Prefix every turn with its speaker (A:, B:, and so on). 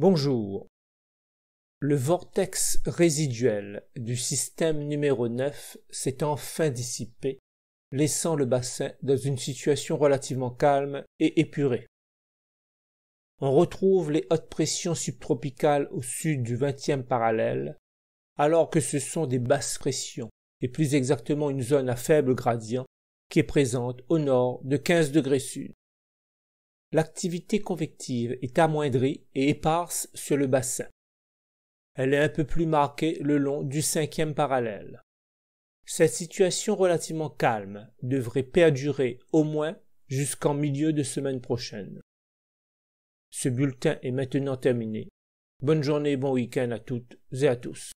A: Bonjour. Le vortex résiduel du système numéro 9 s'est enfin dissipé, laissant le bassin dans une situation relativement calme et épurée. On retrouve les hautes pressions subtropicales au sud du 20e parallèle, alors que ce sont des basses pressions, et plus exactement une zone à faible gradient, qui est présente au nord de 15 degrés sud l'activité convective est amoindrie et éparse sur le bassin. Elle est un peu plus marquée le long du cinquième parallèle. Cette situation relativement calme devrait perdurer au moins jusqu'en milieu de semaine prochaine. Ce bulletin est maintenant terminé. Bonne journée et bon week-end à toutes et à tous.